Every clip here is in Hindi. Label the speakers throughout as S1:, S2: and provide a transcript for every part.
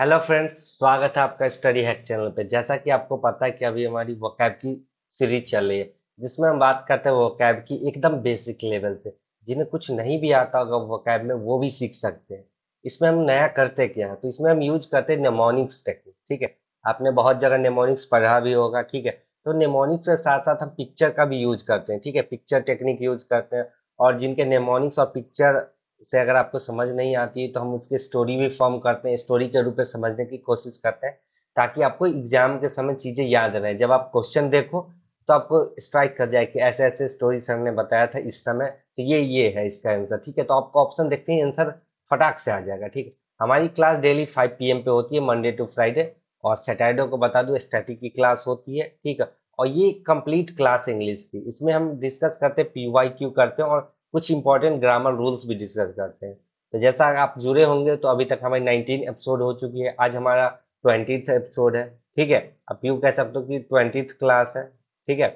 S1: हेलो फ्रेंड्स स्वागत है आपका स्टडी हैक चैनल पे जैसा कि आपको पता है कि अभी हमारी वोकैब की सीरीज चल रही है जिसमें हम बात करते हैं वोकैब की एकदम बेसिक लेवल से जिन्हें कुछ नहीं भी आता होगा वोकैब में वो भी सीख सकते हैं इसमें हम नया करते क्या है तो इसमें हम यूज करते हैं नेमोनिक्स टेक्निक ठीक है आपने बहुत जगह नेमोनिक्स पढ़ा भी होगा ठीक है तो नेमोनिक्स के साथ साथ हम पिक्चर का भी यूज करते हैं ठीक है पिक्चर टेक्निक यूज करते हैं और जिनके नेमोनिक्स और पिक्चर उसे अगर आपको समझ नहीं आती है तो हम उसकी स्टोरी भी फॉर्म करते हैं स्टोरी के रूप में समझने की कोशिश करते हैं ताकि आपको एग्जाम के समय चीज़ें याद रहे जब आप क्वेश्चन देखो तो आपको स्ट्राइक कर जाए कि ऐसे ऐसे स्टोरी सर ने बताया था इस समय तो ये ये है इसका आंसर ठीक है तो आपको ऑप्शन देखते ही आंसर फटाक से आ जाएगा ठीक है हमारी क्लास डेली 5 पीएम पे होती है मंडे टू फ्राइडे और सैटरडे को बता दूं स्टैटिक की क्लास होती है ठीक है और ये कंप्लीट क्लास इंग्लिश की इसमें हम डिस्कस करते हैं पी वाई क्यू करते हैं और कुछ इंपॉर्टेंट ग्रामर रूल्स भी डिस्कस करते हैं तो जैसा आप जुड़े होंगे तो अभी तक हमारी नाइनटीन एपिसोड हो चुकी है आज हमारा ट्वेंटी एपिसोड है ठीक है आप यूँ कह सकते हो कि ट्वेंटी क्लास है ठीक है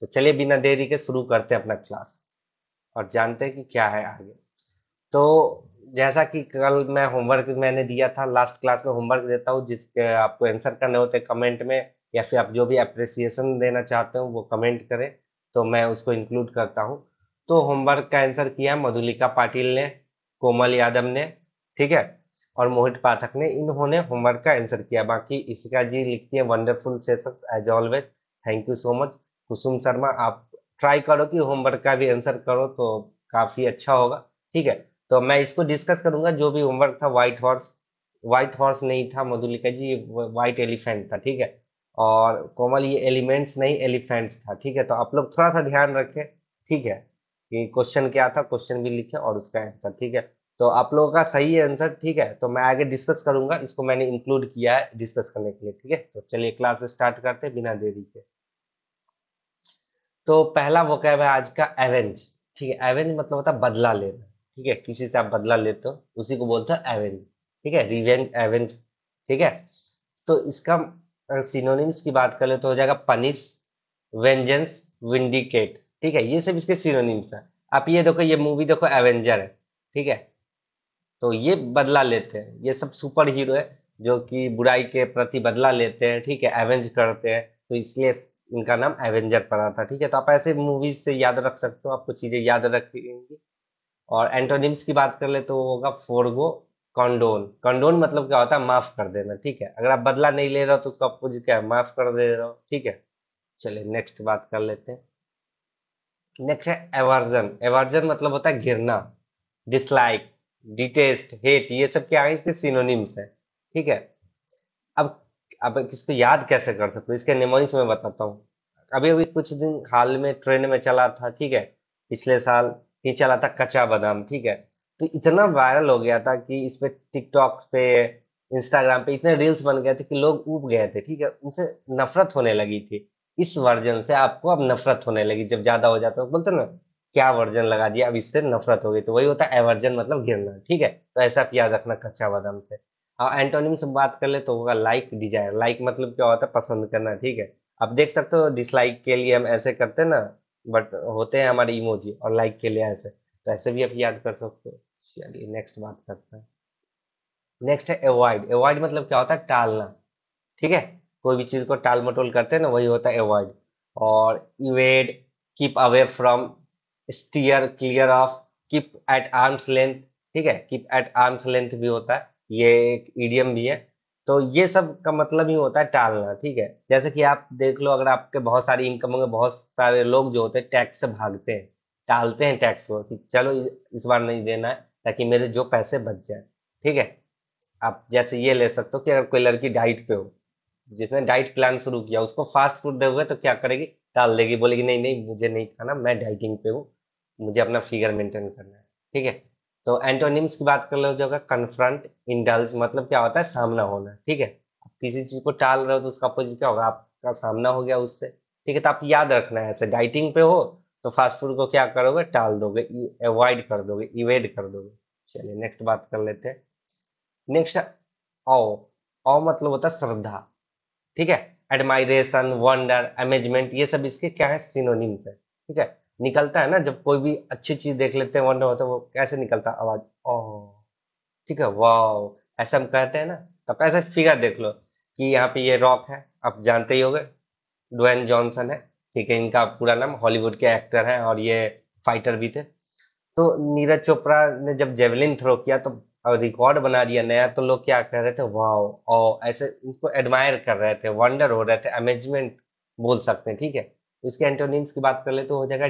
S1: तो चलिए बिना देरी के शुरू करते हैं अपना क्लास और जानते हैं कि क्या है आगे तो जैसा कि कल मैं होमवर्क मैंने दिया था लास्ट क्लास में होमवर्क देता हूँ जिसके आपको आंसर करने होते हैं कमेंट में या फिर आप जो भी अप्रिसिएशन देना चाहते हो वो कमेंट करें तो मैं उसको इंक्लूड करता हूँ तो होमवर्क का आंसर किया मधुलिका पाटिल ने कोमल यादव ने ठीक है और मोहित पाठक ने इन्होंने होमवर्क का आंसर किया बाकी इसका जी लिखती है wonderful sessions as always thank you so much Kusum Sharma आप ट्राई करो कि होमवर्क का भी आंसर करो तो काफ़ी अच्छा होगा ठीक है तो मैं इसको डिस्कस करूंगा जो भी होमवर्क था व्हाइट हॉर्स व्हाइट हॉर्स नहीं था मधुलिका जी व्हाइट एलिफेंट था ठीक है और कोमल ये एलिमेंट्स नहीं एलिफेंट्स था ठीक है तो आप लोग थोड़ा सा ध्यान रखें ठीक है कि क्वेश्चन क्या था क्वेश्चन भी लिखे और उसका आंसर ठीक है तो आप लोगों का सही आंसर ठीक है तो मैं आगे डिस्कस करूंगा इसको मैंने इंक्लूड किया है डिस्कस करने के लिए ठीक है तो चलिए क्लास स्टार्ट करते हैं बिना देरी के तो पहला वो कैब है आज का एवेंज ठीक है एवेंज मतलब होता है बदला लेना ठीक है किसी से आप बदला लेते हो उसी को बोलते हो एवेंज ठीक है रिवेंज एवेंज ठीक है तो इसका सिनोनिम्स की बात कर ले तो हो जाएगा पनिश वेंजेंस विंडिकेट ठीक है ये सब इसके सीरोनिम्स हैं आप ये देखो ये मूवी देखो एवेंजर है ठीक है तो ये बदला लेते हैं ये सब सुपर हीरो है जो कि बुराई के प्रति बदला लेते हैं ठीक है एवेंज करते हैं तो इसलिए इनका नाम एवेंजर पड़ा था ठीक है तो आप ऐसे मूवीज से याद रख सकते हो आपको चीज़ें याद रखेंगी और एंटोनिम्स की बात कर ले तो वो होगा फोरगो कॉन्डोन कॉन्डोन मतलब क्या होता है माफ़ कर देना ठीक है अगर आप बदला नहीं ले रहे हो तो उसका अपोजिट क्या है माफ़ कर दे रहे हो ठीक है चलिए नेक्स्ट बात कर लेते हैं नेक्स्ट है एवर्जन एवर्जन मतलब होता है घिरना डिसलाइक डिटेस्ट हेट ये सब क्या है इसके सिनोनिम्स है ठीक है अब अब इसको याद कैसे कर सकते इसके निमोनिक्स में बताता हूँ अभी अभी कुछ दिन हाल में ट्रेन में चला था ठीक है पिछले साल ये चला था कच्चा बादाम ठीक है तो इतना वायरल हो गया था कि इस पे टिकटॉक पे इंस्टाग्राम पे इतने रील्स बन गए थे कि लोग उब गए थे ठीक है उनसे नफरत होने लगी थी इस वर्जन से आपको अब नफरत होने लगी जब ज्यादा हो जाता है बोलते ना क्या वर्जन लगा दिया अब इससे नफरत हो गई तो वही होता है एवर्जन मतलब गिरना ठीक है तो ऐसा प्याज रखना कच्चा बादाम से और एंटोनिम से बात कर ले तो होगा लाइक डिजायर लाइक मतलब क्या होता है पसंद करना ठीक है अब देख सकते हो डिसलाइक के लिए हम ऐसे करते हैं ना बट होते हैं हमारे इमोजी और लाइक के लिए ऐसे तो ऐसे भी आप याद कर सकते हो चलिए नेक्स्ट बात करते हैं नेक्स्ट है अवॉइड अवॉइड मतलब क्या होता है टालना ठीक है कोई भी चीज़ को टाल मटोल करते हैं ना वही होता है अवॉइड और evade keep away from steer clear of keep at arm's length ठीक है कीप एट आर्म्स लेंथ भी होता है ये एक ईडियम भी है तो ये सब का मतलब ही होता है टालना ठीक है जैसे कि आप देख लो अगर आपके बहुत सारी इनकम होंगे बहुत सारे लोग जो होते हैं टैक्स से भागते हैं टालते हैं टैक्स को कि चलो इस बार नहीं देना है ताकि मेरे जो पैसे बच जाए ठीक है आप जैसे ये ले सकते हो कि अगर कोई लड़की डाइट पे हो जिसने डाइट प्लान शुरू किया उसको फास्ट फूड दोगे तो क्या करेगी टाल देगी बोलेगी नहीं नहीं मुझे नहीं खाना मैं डाइटिंग पे हूँ मुझे अपना फिगर मेंटेन करना है ठीक है तो एंटोनिम्स की बात कर लो जो कन्फ्रंट इंडल्स मतलब क्या होता है सामना होना ठीक है आप किसी चीज़ को टाल रहे हो तो उसका अपोजिट क्या होगा आपका सामना हो गया उससे ठीक है तो आप याद रखना है ऐसे डाइटिंग पे हो तो फास्ट फूड को क्या करोगे टाल दोगे अवॉइड कर दोगे इवेड कर दोगे चलिए नेक्स्ट बात कर लेते हैं नेक्स्ट ओ ओ मतलब होता है श्रद्धा ठीक है एडमायरेशन वंडर अमेजमेंट ये सब इसके क्या है सिनोनिम्स है ठीक है निकलता है ना जब कोई भी अच्छी चीज देख लेते हैं वंडर होता है वो कैसे निकलता आवाज ओ oh। ठीक है वाह ऐसा हम कहते हैं ना तो कैसे फिगर देख लो कि यहाँ पे ये रॉक है आप जानते ही हो गए डोन जॉनसन है ठीक है इनका पूरा नाम हॉलीवुड के एक्टर हैं और ये फाइटर भी थे तो नीरज चोपड़ा ने जब जेवलिन थ्रो किया तो और रिकॉर्ड बना दिया नया तो लोग क्या कर रहे थे वाओ और oh, ऐसे उनको एडमायर कर रहे थे वंडर हो रहे थे अमेजमेंट बोल सकते हैं ठीक है इसके एंटोनिम्स की बात कर ले तो हो जाएगा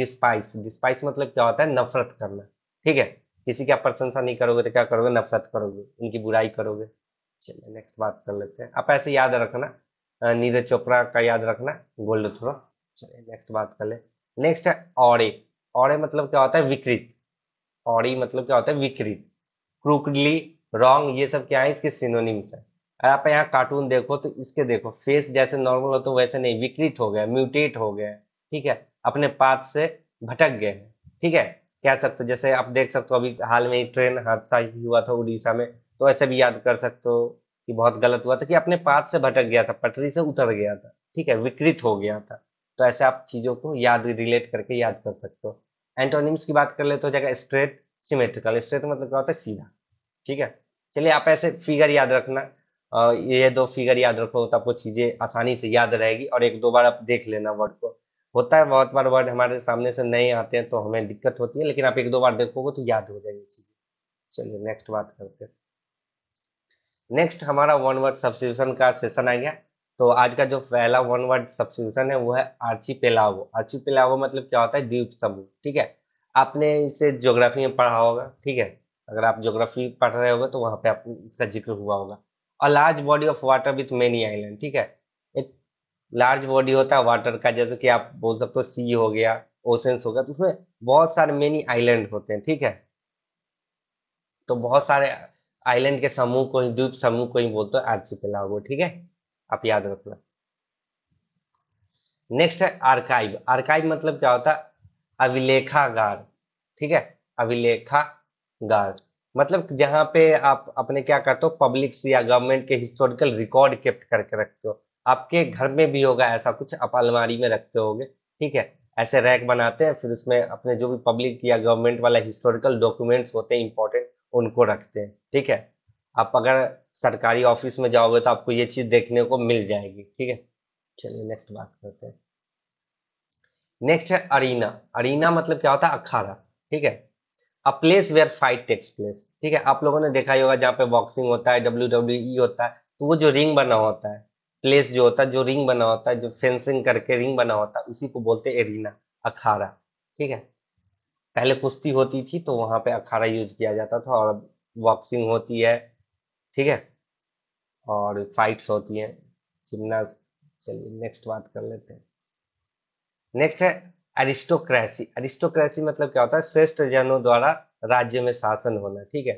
S1: डिस्पाइस डिस्पाइस मतलब क्या होता है नफरत करना ठीक है किसी की आप प्रशंसा नहीं करोगे तो क्या करोगे नफरत करोगे उनकी बुराई करोगे चलिए नेक्स्ट बात कर लेते हैं आप ऐसे याद रखना नीरज चोपड़ा का याद रखना गोल्ड थ्रो चलिए नेक्स्ट बात कर ले नेक्स्ट है औरे औरे मतलब क्या होता है विकृत औरी मतलब क्या होता है विकृत क्रूकडली रॉन्ग ये सब क्या है इसके सिनोनिम्स है अगर आप यहाँ कार्टून देखो तो इसके देखो फेस जैसे नॉर्मल होते तो वैसे नहीं विकृत हो गया म्यूटेट हो गया ठीक है अपने पाथ से भटक गए ठीक है कह सकते हो जैसे आप देख सकते हो अभी हाल में ही ट्रेन हादसा ही हुआ था उड़ीसा में तो ऐसे भी याद कर सकते हो कि बहुत गलत हुआ था कि अपने पाथ से भटक गया था पटरी से उतर गया था ठीक है विकृत हो गया था तो ऐसे आप चीज़ों को याद रिलेट करके याद कर सकते हो एंटोनिम्स की बात कर ले तो जगह स्ट्रेट सिमेट्रिकल स्ट्रेट तो मतलब क्या होता है सीधा ठीक है चलिए आप ऐसे फिगर याद रखना और ये दो फिगर याद रखो तो आपको चीज़ें आसानी से याद रहेगी और एक दो बार आप देख लेना वर्ड को होता है बहुत बार वर्ड हमारे सामने से नए आते हैं तो हमें दिक्कत होती है लेकिन आप एक दो बार देखोगे तो याद हो जाएगी चीज़ें चलिए नेक्स्ट बात करते हैं नेक्स्ट हमारा वन वर्ड सब्सिट्यूशन का सेशन आ गया तो आज का जो पहला वन वर्ड सब्सिट्यूशन है वो है आर्ची पेलावो आर्ची पेलावो मतलब क्या होता है द्वीप समूह ठीक है आपने इसे ज्योग्राफी में पढ़ा होगा ठीक है अगर आप ज्योग्राफी पढ़ रहे होगा तो वहाँ पे आप इसका जिक्र हुआ होगा a large body of water with many island ठीक है एक लार्ज बॉडी होता है वाटर का जैसे कि आप बोल सकते हो सी हो गया ओशंस हो गया तो उसमें बहुत सारे मेनी आइलैंड होते हैं ठीक है तो बहुत सारे आइलैंड के समूह को ही द्वीप समूह को ही बोलते हैं आर्चिपेलागो ठीक है आप याद रखना नेक्स्ट है आर्काइव आर्काइव मतलब क्या होता है अभिलेखागार ठीक है अभिलेखागार मतलब जहां पे आप अपने क्या करते हो पब्लिक या गवर्नमेंट के हिस्टोरिकल रिकॉर्ड केप्ट करके रखते हो आपके घर में भी होगा ऐसा कुछ आप अलमारी में रखते होगे ठीक है ऐसे रैक बनाते हैं फिर उसमें अपने जो भी पब्लिक या गवर्नमेंट वाला हिस्टोरिकल डॉक्यूमेंट्स होते हैं इंपॉर्टेंट उनको रखते हैं ठीक है आप अगर सरकारी ऑफिस में जाओगे तो आपको ये चीज़ देखने को मिल जाएगी ठीक है चलिए नेक्स्ट बात करते हैं नेक्स्ट है अरीना अरीना मतलब क्या होता है अखाड़ा ठीक है a place where fight takes place ठीक है आप लोगों ने देखा ही होगा जहाँ पे बॉक्सिंग होता है डब्ल्यू डब्ल्यू e होता है तो वो जो रिंग बना होता है प्लेस जो होता है जो रिंग बना होता है जो फेंसिंग करके रिंग बना होता है उसी को बोलते हैं एरिना अखाड़ा ठीक है पहले कुश्ती होती थी तो वहां पे अखाड़ा यूज किया जाता था और बॉक्सिंग होती है ठीक है और फाइट्स होती हैं जिमना चलिए नेक्स्ट बात कर लेते हैं नेक्स्ट है अरिस्टोक्रेसी अरिस्टोक्रेसी मतलब क्या होता है श्रेष्ठ जनों द्वारा राज्य में शासन होना ठीक है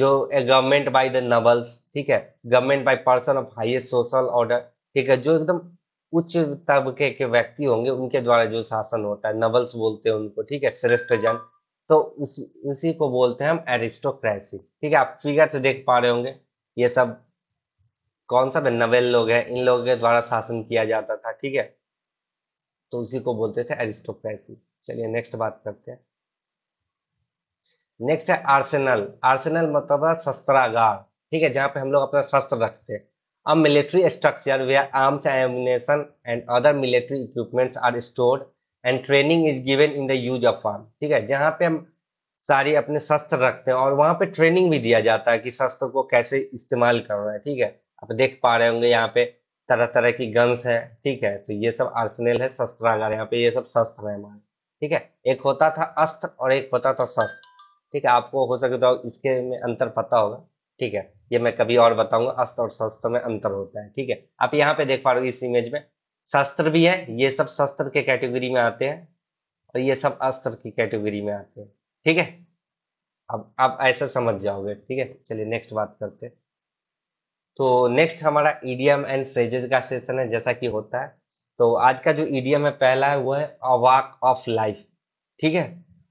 S1: जो गवर्नमेंट बाय द नबल्स ठीक है government by person of highest social order ठीक है जो एकदम उच्च तबके के व्यक्ति होंगे उनके द्वारा जो शासन होता है नबल्स बोलते हैं उनको ठीक है श्रेष्ठ जन तो उसी उसी को बोलते हैं हम एरिस्टोक्रेसी ठीक है आप फिगर से देख पा रहे होंगे ये सब कौन सा नवेल लोग हैं इन लोगों के द्वारा शासन किया जाता था ठीक है तो उसी को बोलते थे एरिस्टोक्रेसी चलिए नेक्स्ट बात करते हैं नेक्स्ट है आर्सेनल आर्सेनल मतलब शस्त्रागार ठीक है जहां पे हम लोग अपना शस्त्र रखते हैं अब military structure where arms ammunition and other military equipments are stored and training is given in the use of arm ठीक है जहाँ पे हम सारी अपने शस्त्र रखते हैं और वहाँ पे ट्रेनिंग भी दिया जाता है कि शस्त्र को कैसे इस्तेमाल करना है ठीक है आप देख पा रहे होंगे यहाँ पे तरह तरह की गन्स है ठीक है तो ये सब आर्सेनल है शस्त्रागार यहाँ पे ये सब शस्त्र है हमारे ठीक है एक होता था अस्त्र और एक होता था शस्त्र ठीक है आपको हो सके तो इसके में अंतर पता होगा ठीक है ये मैं कभी और बताऊंगा अस्त्र और शस्त्र में अंतर होता है ठीक है आप यहाँ पे देख पा रहे हो इस इमेज में शस्त्र भी है ये सब शस्त्र के कैटेगरी में आते हैं और ये सब अस्त्र की कैटेगरी में आते हैं ठीक है अब आप ऐसा समझ जाओगे ठीक है चलिए नेक्स्ट बात करते हैं तो नेक्स्ट हमारा ईडीएम एंड फ्रेजेस का सेशन है जैसा कि होता है तो आज का जो ईडीएम है पहला है वो है अवाक ऑफ लाइफ ठीक है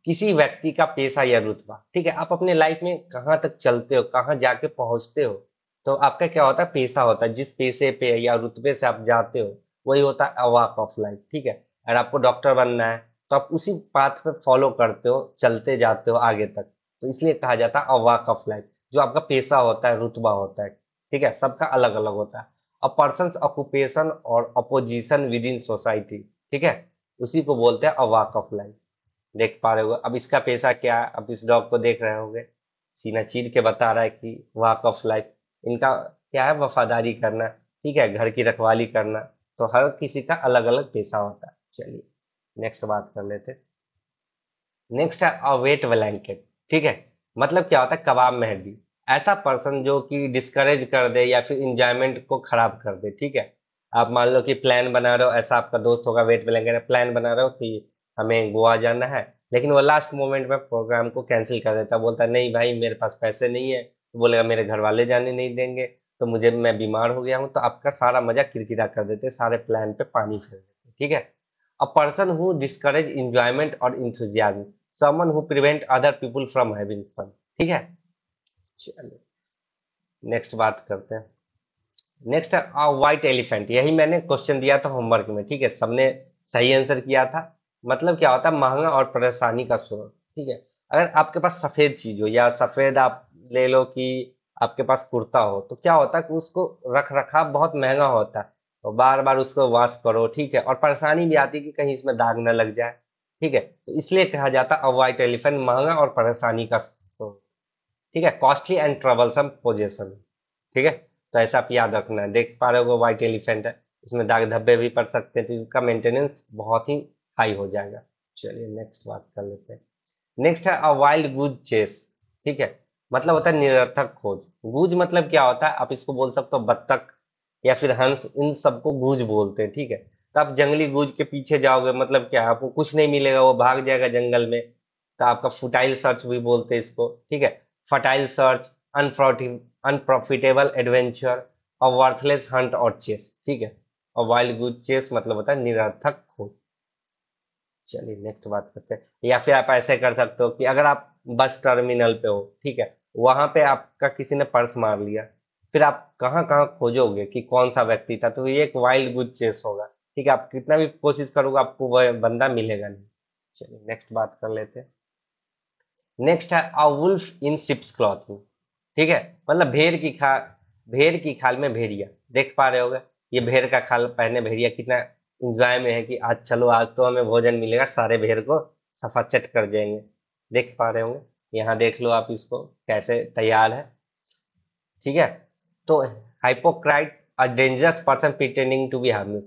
S1: किसी व्यक्ति का पेशा या रुतबा ठीक है आप अपने लाइफ में कहाँ तक चलते हो कहाँ जाके पहुंचते हो तो आपका क्या होता है पेशा होता है जिस पेशे पे या रुतबे से आप जाते हो वही होता है अवाक ऑफ लाइफ ठीक है अगर आपको डॉक्टर बनना है तो आप उसी पाथ पे फॉलो करते हो चलते जाते हो आगे तक तो इसलिए कहा जाता है अवाक ऑफ लाइफ जो आपका पेशा होता है रुतबा होता है ठीक है सबका अलग अलग होता है अ पर्सन ऑक्यूपेशन और अपोजिशन विद इन सोसाइटी ठीक है उसी को बोलते हैं अ वॉक ऑफ लाइफ देख पा रहे हो अब इसका पेशा क्या है अब इस डॉग को देख रहे होंगे सीना चीर के बता रहा है कि वाक ऑफ लाइफ इनका क्या है वफादारी करना ठीक है घर की रखवाली करना तो हर किसी का अलग अलग पेशा होता है चलिए नेक्स्ट बात कर लेते नेक्स्ट है अवेट ब्लैंकेट ठीक है मतलब क्या होता है कबाब मेहंदी ऐसा पर्सन जो कि डिस्करेज कर दे या फिर इंजॉयमेंट को खराब कर दे ठीक है आप मान लो कि प्लान बना रहे हो ऐसा आपका दोस्त होगा वेट में लेंगे प्लान बना रहे हो कि हमें गोवा जाना है लेकिन वो लास्ट मोमेंट में प्रोग्राम को कैंसिल कर देता बोलता नहीं भाई मेरे पास पैसे नहीं है तो बोलेगा मेरे घर वाले जाने नहीं देंगे तो मुझे मैं बीमार हो गया हूँ तो आपका सारा मजा किरकिरा कर देते सारे प्लान पे पानी फेर देते ठीक है a person who discourage enjoyment और enthusiasm someone who prevent other people from having fun ठीक है चलो नेक्स्ट बात करते हैं नेक्स्ट है व्हाइट एलिफेंट यही मैंने क्वेश्चन दिया था होमवर्क में ठीक है सबने सही आंसर किया था मतलब क्या होता है महंगा और परेशानी का स्रोत ठीक है अगर आपके पास सफेद चीज हो या सफेद आप ले लो कि आपके पास कुर्ता हो तो क्या होता है कि उसको रख रखाव बहुत महंगा होता है तो बार बार उसको वॉश करो ठीक है और परेशानी भी आती है कि कहीं इसमें दाग न लग जाए ठीक है तो इसलिए कहा जाता है अवाइट एलिफेंट महंगा और परेशानी का ठीक है कॉस्टली एंड ट्रबलसम पोजेशन ठीक है तो ऐसा आप याद रखना है देख पा रहे हो व्हाइट एलिफेंट है इसमें दाग धब्बे भी पड़ सकते हैं तो इसका मेंटेनेंस बहुत ही हाई हो जाएगा चलिए नेक्स्ट बात कर लेते हैं नेक्स्ट है अ वाइल्ड गुज चेस ठीक है मतलब होता है निरर्थक खोज गुज मतलब क्या होता है आप इसको बोल सकते हो बत्तख या फिर हंस इन सबको गुज बोलते हैं ठीक है तो आप जंगली गुज के पीछे जाओगे मतलब क्या है आपको कुछ नहीं मिलेगा वो भाग जाएगा जंगल में तो आपका फुटाइल सर्च भी बोलते हैं इसको ठीक है फर्टाइल सर्च अनप्रॉफिटेबल एडवेंचर और वर्थलेस हंट और चेस ठीक है और वाइल्ड गुड चेस मतलब होता है निरर्थक खोज चलिए नेक्स्ट बात करते हैं या फिर आप ऐसे कर सकते हो कि अगर आप बस टर्मिनल पे हो ठीक है वहां पे आपका किसी ने पर्स मार लिया फिर आप कहाँ कहाँ खोजोगे कि कौन सा व्यक्ति था तो ये एक वाइल्ड गुड चेस होगा ठीक है आप कितना भी कोशिश करोगे आपको वह बंदा मिलेगा नहीं चलिए नेक्स्ट बात कर लेते हैं नेक्स्ट है a wolf in sheep's clothing ठीक है मतलब भेड़ की खा भेड़ की खाल में भेड़िया देख पा रहे हो ये भेड़ का खाल पहने भेड़िया कितना इंजॉय में है कि आज चलो आज तो हमें भोजन मिलेगा सारे भेड़ को सफा चट कर देंगे देख पा रहे होंगे यहाँ देख लो आप इसको कैसे तैयार है ठीक है तो hypocrite a dangerous person pretending to be harmless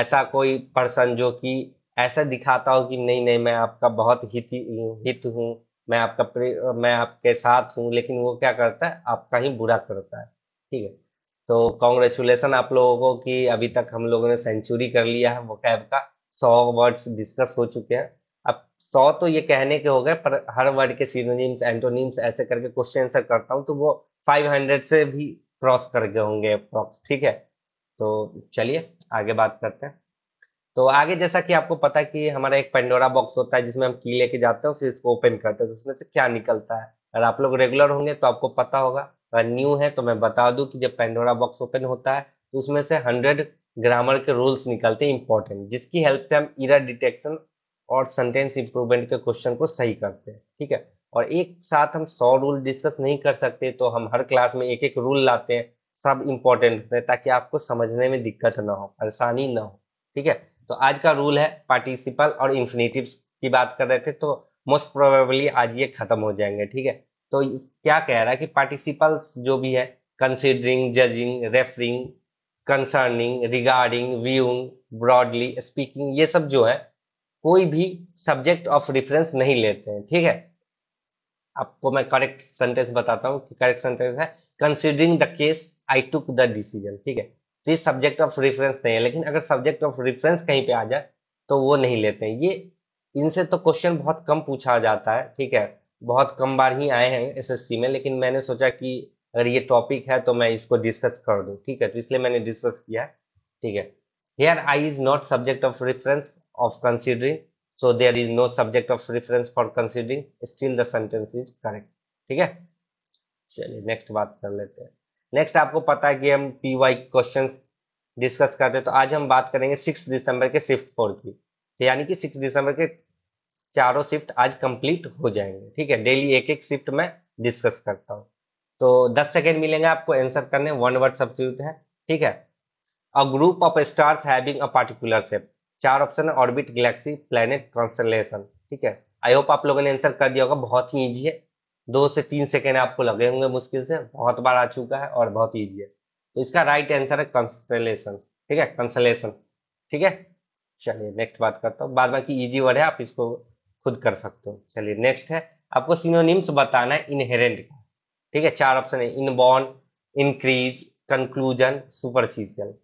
S1: ऐसा कोई पर्सन जो कि ऐसा दिखाता हो कि नहीं नहीं मैं आपका बहुत हित हित हूँ मैं आपका मैं आपके साथ हूँ लेकिन वो क्या करता है आपका ही बुरा करता है ठीक है तो कॉन्ग्रेचुलेसन आप लोगों को कि अभी तक हम लोगों ने सेंचुरी कर लिया है वो कैब का सौ वर्ड्स डिस्कस हो चुके हैं अब सौ तो ये कहने के हो गए पर हर वर्ड के सीनोनिम्स एंटोनिम्स ऐसे करके क्वेश्चन आंसर करता हूँ तो वो फाइव हंड्रेड से भी क्रॉस कर गए होंगे अप्रॉक्स ठीक है तो चलिए आगे बात करते हैं तो आगे जैसा कि आपको पता है कि हमारा एक पेंडोरा बॉक्स होता है जिसमें हम की लेके जाते हैं फिर इसको ओपन करते हैं तो उसमें से क्या निकलता है अगर आप लोग रेगुलर होंगे तो आपको पता होगा अगर न्यू है तो मैं बता दूं कि जब पेंडोरा बॉक्स ओपन होता है तो उसमें से हंड्रेड ग्रामर के रूल्स निकलते हैं इंपॉर्टेंट जिसकी हेल्प से हम इरा डिटेक्शन और सेंटेंस इंप्रूवमेंट के क्वेश्चन को सही करते हैं ठीक है और एक साथ हम सौ रूल डिस्कस नहीं कर सकते तो हम हर क्लास में एक एक रूल लाते हैं सब इम्पोर्टेंट होते हैं ताकि आपको समझने में दिक्कत ना हो परेशानी ना हो ठीक है तो आज का रूल है पार्टिसिपल और इन्फिनेटिव की बात कर रहे थे तो मोस्ट प्रोबेबली आज ये खत्म हो जाएंगे ठीक है तो क्या कह रहा है कि पार्टिसिपल्स जो भी है considering judging referring concerning regarding viewing broadly speaking ये सब जो है कोई भी सब्जेक्ट ऑफ रेफरेंस नहीं लेते हैं ठीक है आपको मैं करेक्ट सेंटेंस बताता हूँ कि करेक्ट सेंटेंस है considering the case I took the decision ठीक है तो ये सब्जेक्ट ऑफ रेफरेंस नहीं है लेकिन अगर सब्जेक्ट ऑफ रेफरेंस कहीं पे आ जाए तो वो नहीं लेते हैं ये इनसे तो क्वेश्चन बहुत कम पूछा जाता है ठीक है बहुत कम बार ही आए हैं एसएससी में लेकिन मैंने सोचा कि अगर ये टॉपिक है तो मैं इसको डिस्कस कर दूँ ठीक है तो इसलिए मैंने डिस्कस किया है ठीक है here I is not subject of reference of considering so there is no subject of reference for considering still the sentence is correct ठीक है चलिए नेक्स्ट बात कर लेते हैं नेक्स्ट आपको पता है कि हम पी वाई क्वेश्चन डिस्कस करते हैं तो आज हम बात करेंगे सिक्स दिसंबर के शिफ्ट फोर की तो यानी कि सिक्स दिसंबर के चारों शिफ्ट आज कंप्लीट हो जाएंगे ठीक है डेली एक एक शिफ्ट में डिस्कस करता हूँ तो दस सेकेंड मिलेंगे आपको आंसर करने वन वर्ड सब्सिट्यूट है ठीक है a group of stars having a particular shape चार ऑप्शन है ऑर्बिट गैलेक्सी प्लेनेट कॉन्सलेशन ठीक है आई होप आप लोगों ने आंसर कर दिया होगा बहुत ही ईजी है दो से तीन सेकेंड आपको लगे होंगे मुश्किल से बहुत बार आ चुका है और बहुत ईजी है तो इसका राइट आंसर है कंसलेशन ठीक है कंसलेशन ठीक है चलिए नेक्स्ट बात करता हूँ बाद बाकी इजी वर्ड है आप इसको खुद कर सकते हो चलिए नेक्स्ट है आपको सिनोनिम्स बताना है इनहेरेंट का ठीक है चार ऑप्शन है इनबॉर्न इंक्रीज कंक्लूजन सुपरफिशियल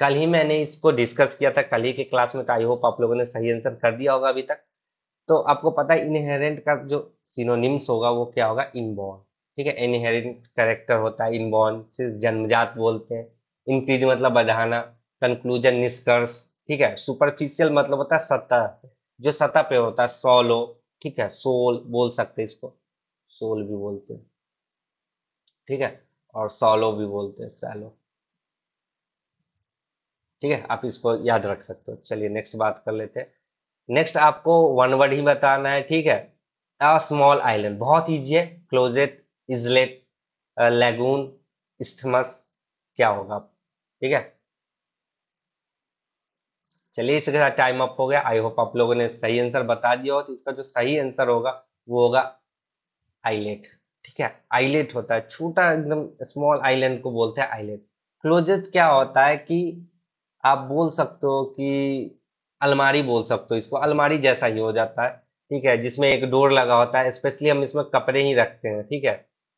S1: कल ही मैंने इसको डिस्कस किया था कल ही के क्लास में तो आई होप आप लोगों ने सही आंसर कर दिया होगा अभी तक तो आपको पता है इनहेरेंट का जो सिनोनिम्स होगा वो क्या होगा इनबॉर्न ठीक है इनहेरेंट करेक्टर होता है इनबॉर्न सिर्फ जन्मजात बोलते हैं इंक्रीज मतलब बढ़ाना कंक्लूजन निष्कर्ष ठीक है सुपरफिशियल मतलब होता है सतह जो सतह पे होता है सोलो ठीक है सोल बोल सकते हैं इसको सोल भी बोलते हैं ठीक है और सोलो भी बोलते हैं सैलो ठीक है आप इसको याद रख सकते हो चलिए नेक्स्ट बात कर लेते हैं नेक्स्ट आपको वन वर्ड ही बताना है ठीक है अ स्मॉल आइलैंड बहुत ईजी है क्लोजेट इजलेट लेगून इस्थमस क्या होगा ठीक है चलिए इसके साथ टाइम अप हो गया आई होप आप लोगों ने सही आंसर बता दिया हो तो इसका जो सही आंसर होगा वो होगा आईलेट ठीक है आईलेट होता है छोटा एकदम स्मॉल आइलैंड को बोलते हैं आईलेट क्लोजेट क्या होता है कि आप बोल सकते हो कि अलमारी बोल सकते हो इसको अलमारी जैसा ही हो जाता है ठीक है जिसमें एक डोर लगा होता है स्पेशली हम इसमें कपड़े ही रखते हैं ठीक है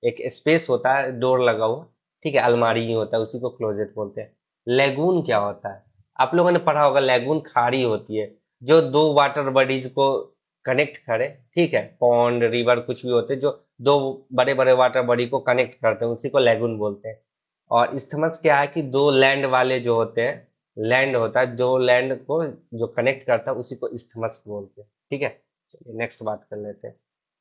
S1: एक स्पेस होता है डोर लगा हुआ ठीक है अलमारी ही होता है उसी को क्लोजेट बोलते हैं लेगून क्या होता है आप लोगों ने पढ़ा होगा लेगून खाड़ी होती है जो दो वाटर बॉडीज को कनेक्ट करे ठीक है पॉन्ड रिवर कुछ भी होते हैं जो दो बड़े बड़े वाटर बॉडी को कनेक्ट करते हैं उसी को लेगून बोलते हैं और इस्थमस क्या है कि दो लैंड वाले जो होते हैं लैंड होता है जो लैंड को जो कनेक्ट करता है उसी को इस्थमस बोलते हैं ठीक है चलिए नेक्स्ट बात कर लेते हैं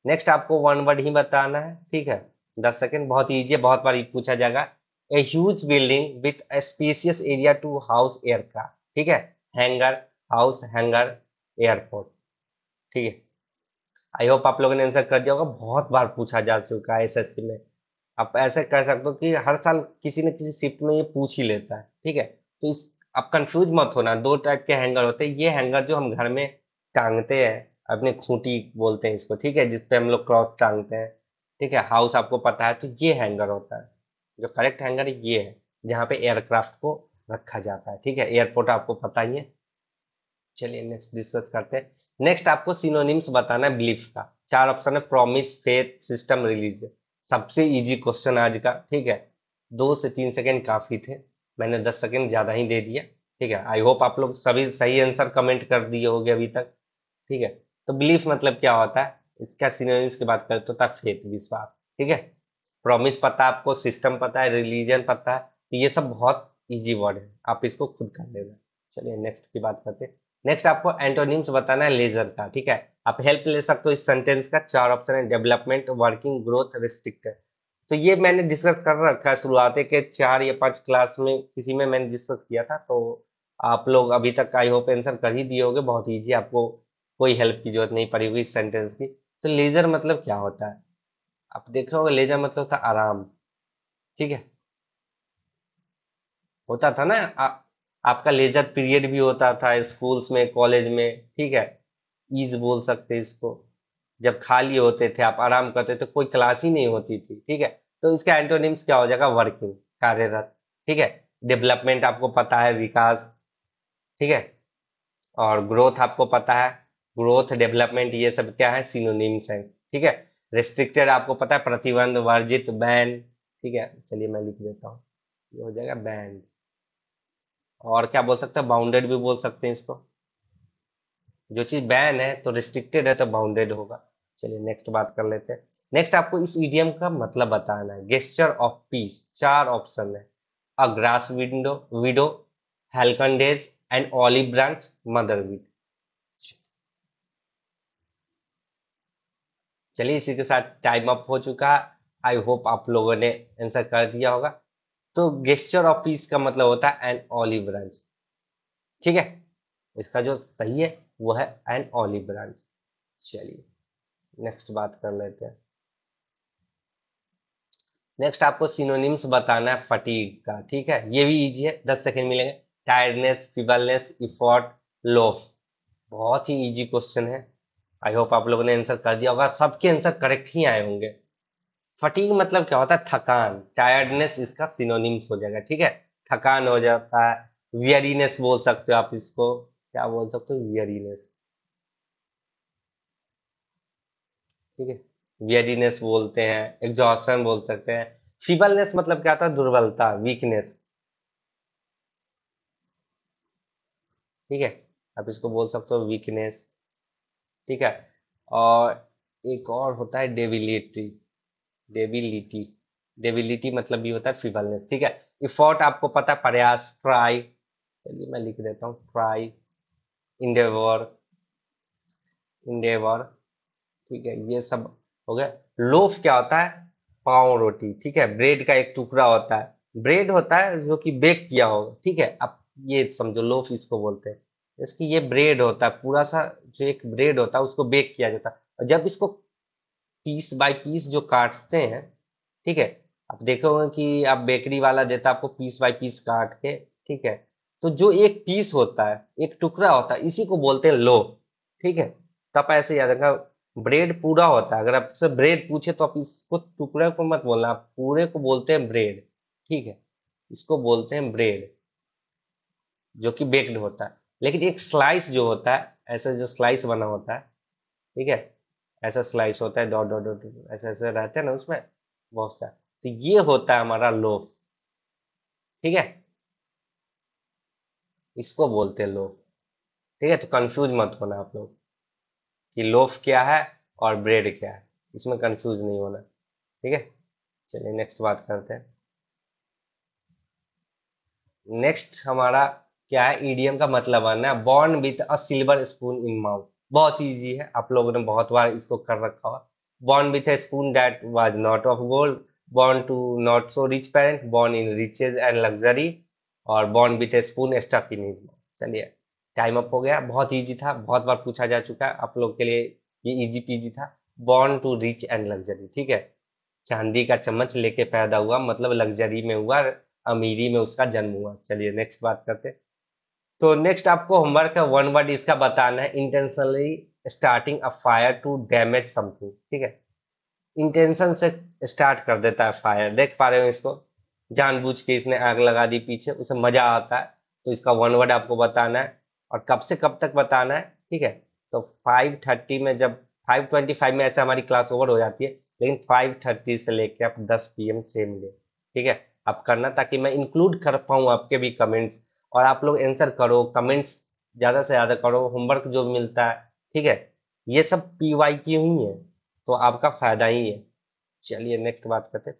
S1: नेक्स्ट आपको वन वर्ड ही बताना है ठीक है दस सेकेंड बहुत ईजी है बहुत बार पूछा जाएगा a huge building with spacious area to house aircraft ठीक है हैंगर हाउस हैंगर एयरपोर्ट ठीक है आई होप आप लोगों ने आंसर कर दिया होगा बहुत बार पूछा जा चुका है एस में आप ऐसे कह सकते हो कि हर साल किसी न किसी शिफ्ट में ये पूछ ही लेता है ठीक है तो इस आप कंफ्यूज मत होना दो टाइप के हैंगर होते हैं ये हैंगर जो हम घर में टांगते हैं अपने खूंटी बोलते हैं इसको ठीक है जिसपे हम लोग क्रॉस टांगते हैं ठीक है हाउस आपको पता है तो ये हैंगर होता है जो करेक्ट हैंगर ये है जहाँ पे एयरक्राफ्ट को रखा जाता है ठीक है एयरपोर्ट आपको पता ही है चलिए नेक्स्ट डिस्कस करते हैं नेक्स्ट आपको सिनोनिम्स बताना है बिलीफ का चार ऑप्शन है प्रॉमिस फेथ सिस्टम रिलीज सबसे इजी क्वेश्चन आज का ठीक है दो से तीन सेकेंड काफी थे मैंने दस सेकेंड ज़्यादा ही दे दिया ठीक है आई होप आप लोग सभी सही आंसर कमेंट कर दिए होंगे अभी तक ठीक है तो बिलीफ मतलब क्या होता है इसका सिनोनिम्स की बात करें तो था फेथ विश्वास ठीक है प्रॉमिस पता आपको सिस्टम पता है रिलीजन पता है तो ये सब बहुत इजी वर्ड है आप इसको खुद कर लेना चलिए नेक्स्ट की बात करते हैं नेक्स्ट आपको एंटोनिम्स बताना है लेजर का ठीक है आप हेल्प ले सकते हो इस सेंटेंस का चार ऑप्शन है डेवलपमेंट वर्किंग ग्रोथ रिस्ट्रिक्टेड तो ये मैंने डिस्कस कर रखा है शुरुआत के चार या पांच क्लास में किसी में मैंने डिस्कस किया था तो आप लोग अभी तक आई होप आंसर कर ही दिए होंगे बहुत ईजी आपको कोई हेल्प की जरूरत नहीं पड़ी होगी इस सेंटेंस की तो लेजर मतलब क्या होता है आप देख रहे लेजर मतलब था आराम ठीक है होता था ना आ, आपका लेजर पीरियड भी होता था स्कूल्स में कॉलेज में ठीक है ईज बोल सकते इसको जब खाली होते थे आप आराम करते थे कोई क्लास ही नहीं होती थी ठीक है तो इसका एंटोनिम्स क्या हो जाएगा वर्किंग कार्यरत ठीक है डेवलपमेंट आपको पता है विकास ठीक है और ग्रोथ आपको पता है ग्रोथ डेवलपमेंट ये सब क्या है सिनोनिम्स हैं ठीक है रेस्ट्रिक्टेड आपको पता है प्रतिबंध वर्जित बैन ठीक है चलिए मैं लिख देता हूँ ये हो जाएगा बैंड और क्या बोल सकते हैं बाउंडेड भी बोल सकते हैं इसको जो चीज़ बैन है तो रिस्ट्रिक्टेड है तो बाउंडेड होगा चलिए नेक्स्ट बात कर लेते हैं नेक्स्ट आपको इस ईडीएम का मतलब बताना है गेस्चर ऑफ पीस चार ऑप्शन है अ ग्रास विंडो विडो हेलकंडेज एंड ऑलि ब्रांच मदरवीड चलिए इसी के साथ टाइम अप हो चुका है आई होप आप लोगों ने आंसर कर दिया होगा तो गेस्चर ऑफ पीस का मतलब होता है एन ऑलिव ब्रांच ठीक है इसका जो सही है वो है एन ऑलिव ब्रांच चलिए नेक्स्ट बात कर लेते हैं नेक्स्ट आपको सिनोनिम्स बताना है फटीग का ठीक है ये भी इजी है दस सेकेंड मिलेंगे टायर्डनेस फिबलनेस इफॉर्ट लोफ बहुत ही इजी क्वेश्चन है आई होप आप लोगों ने आंसर कर दिया होगा सबके आंसर करेक्ट ही आए होंगे फटीक मतलब क्या होता है थकान टायर्डनेस इसका सिनोनिम्स हो जाएगा ठीक है थकान हो जाता है वियरीनेस बोल सकते हो आप इसको क्या बोल सकते हो वियरीनेस ठीक है वेरीनेस बोलते हैं एग्जॉस्टन बोल सकते हैं फीबलनेस मतलब क्या होता है दुर्बलता वीकनेस ठीक है आप इसको बोल सकते हो वीकनेस ठीक है और एक और होता है डेबिलिटी डेबिलिटी डेबिलिटी मतलब भी होता है फीबलनेस ठीक है इफोर्ट आपको पता है प्रयास ट्राई चलिए मैं लिख देता हूँ ट्राई इंडेवर इंडेवर ठीक है ये सब हो गया लोफ क्या होता है पाव रोटी ठीक है ब्रेड का एक टुकड़ा होता है ब्रेड होता है जो कि बेक किया हो ठीक है अब ये समझो लोफ इसको बोलते हैं इसकी ये ब्रेड होता है पूरा सा जो एक ब्रेड होता है उसको बेक किया जाता है और जब इसको पीस बाय पीस जो काटते हैं ठीक है आप देखोगे कि आप बेकरी वाला देता है आपको पीस बाय पीस काट के ठीक है तो जो एक पीस होता है एक टुकड़ा होता है इसी को बोलते हैं लोफ ठीक है तो आप ऐसे याद रखना ब्रेड पूरा होता है अगर आपसे ब्रेड पूछे तो आप इसको टुकड़े को मत बोलना आप पूरे को बोलते हैं ब्रेड ठीक है इसको बोलते हैं ब्रेड जो कि बेक्ड होता है लेकिन एक स्लाइस जो होता है ऐसा जो स्लाइस बना होता है ठीक है ऐसा स्लाइस होता है डॉट डॉट डॉट ऐसे ऐसे रहते हैं ना उसमें बहुत सारे तो ये होता है हमारा लोफ ठीक है इसको बोलते हैं लोफ ठीक है तो कंफ्यूज मत होना आप लोग कि लोफ क्या है और ब्रेड क्या है इसमें कंफ्यूज नहीं होना ठीक है चलिए नेक्स्ट बात करते हैं नेक्स्ट हमारा क्या है ईडीएम का मतलब आना है born with a silver spoon in mouth बहुत इजी है आप लोगों ने बहुत बार इसको कर रखा हुआ born with a spoon that was not of gold born to not so rich parent born in riches and luxury और born with a spoon stuck in his mouth चलिए टाइम अप हो गया बहुत इजी था बहुत बार पूछा जा चुका है आप लोग के लिए ये इजी पीजी था born to rich and luxury ठीक है चांदी का चम्मच लेके पैदा हुआ मतलब लग्जरी में हुआ अमीरी में उसका जन्म हुआ चलिए नेक्स्ट बात करते तो नेक्स्ट आपको होमवर्क का वन वर्ड इसका बताना है intentionally starting a fire to damage something ठीक है इंटेंशन से स्टार्ट कर देता है फायर देख पा रहे हो इसको जानबूझ के इसने आग लगा दी पीछे उसे मजा आता है तो इसका वन वर्ड आपको बताना है और कब से कब तक बताना है ठीक है तो 5:30 में जब 5:25 में ऐसे हमारी क्लास ओवर हो जाती है लेकिन 5:30 से लेके आप 10 पीएम से मिले ठीक है आप करना ताकि मैं इंक्लूड कर पाऊँ आपके भी कमेंट्स और आप लोग आंसर करो कमेंट्स ज़्यादा से ज़्यादा करो होमवर्क जो मिलता है ठीक है ये सब पी वाई की हुई है तो आपका फायदा ही है चलिए नेक्स्ट बात करते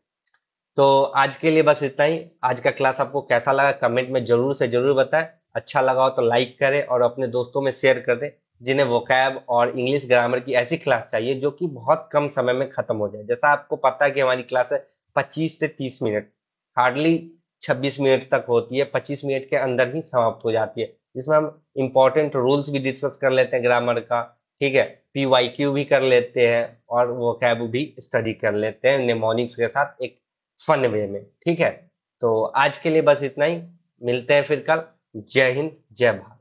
S1: तो आज के लिए बस इतना ही आज का क्लास आपको कैसा लगा कमेंट में जरूर से जरूर बताएं अच्छा लगा हो तो लाइक करें और अपने दोस्तों में शेयर कर दें जिन्हें वोकैब और इंग्लिश ग्रामर की ऐसी क्लास चाहिए जो कि बहुत कम समय में खत्म हो जाए जैसा आपको पता है कि हमारी क्लास है पच्चीस से तीस मिनट हार्डली छब्बीस मिनट तक होती है पच्चीस मिनट के अंदर ही समाप्त हो जाती है जिसमें हम इम्पोर्टेंट रूल्स भी डिस्कस कर लेते हैं ग्रामर का ठीक है पी वाई क्यू भी कर लेते हैं और वो कैब भी स्टडी कर लेते हैं निमोनिक्स के साथ एक फन वे में ठीक है तो आज के लिए बस इतना ही मिलते हैं फिर कल जय हिंद जय भारत